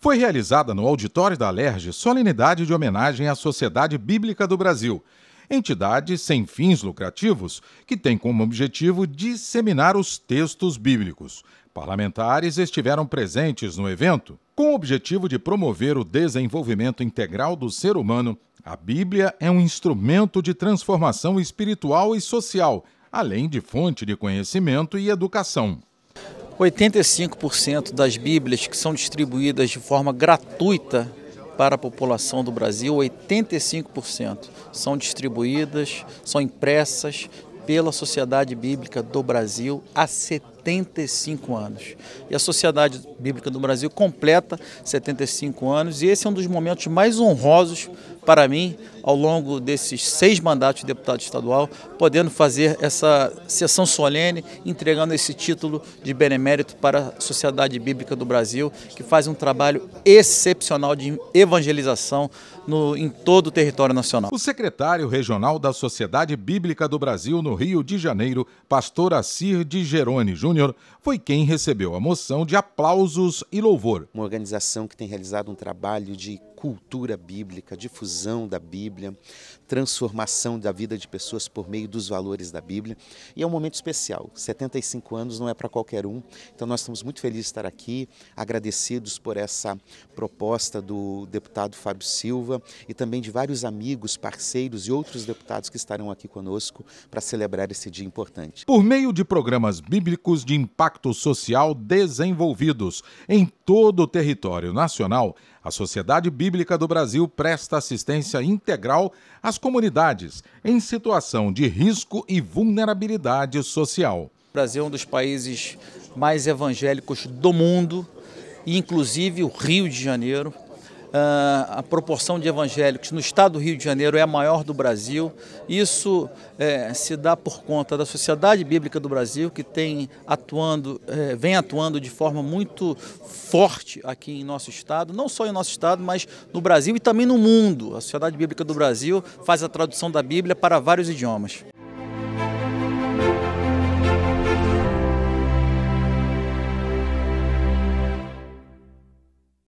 foi realizada no auditório da Alerj solenidade de homenagem à Sociedade Bíblica do Brasil, entidade sem fins lucrativos que tem como objetivo disseminar os textos bíblicos. Parlamentares estiveram presentes no evento com o objetivo de promover o desenvolvimento integral do ser humano. A Bíblia é um instrumento de transformação espiritual e social, além de fonte de conhecimento e educação. 85% das Bíblias que são distribuídas de forma gratuita para a população do Brasil, 85% são distribuídas, são impressas pela Sociedade Bíblica do Brasil há 70 75 anos. E a Sociedade Bíblica do Brasil completa 75 anos, e esse é um dos momentos mais honrosos para mim, ao longo desses seis mandatos de deputado estadual, podendo fazer essa sessão solene, entregando esse título de benemérito para a Sociedade Bíblica do Brasil, que faz um trabalho excepcional de evangelização no, em todo o território nacional. O secretário regional da Sociedade Bíblica do Brasil no Rio de Janeiro, pastor Assir de Gerone Júnior, Júnior foi quem recebeu a moção de aplausos e louvor. Uma organização que tem realizado um trabalho de cultura bíblica, difusão da Bíblia, transformação da vida de pessoas por meio dos valores da Bíblia. E é um momento especial. 75 anos não é para qualquer um. Então nós estamos muito felizes de estar aqui, agradecidos por essa proposta do deputado Fábio Silva e também de vários amigos, parceiros e outros deputados que estarão aqui conosco para celebrar esse dia importante. Por meio de programas bíblicos de impacto social desenvolvidos em todo o território nacional, a Sociedade Bíblica do Brasil presta assistência integral às comunidades em situação de risco e vulnerabilidade social. O Brasil é um dos países mais evangélicos do mundo, inclusive o Rio de Janeiro ah, a proporção de evangélicos no estado do Rio de Janeiro é a maior do Brasil. Isso é, se dá por conta da Sociedade Bíblica do Brasil, que tem atuando, é, vem atuando de forma muito forte aqui em nosso estado, não só em nosso estado, mas no Brasil e também no mundo. A Sociedade Bíblica do Brasil faz a tradução da Bíblia para vários idiomas.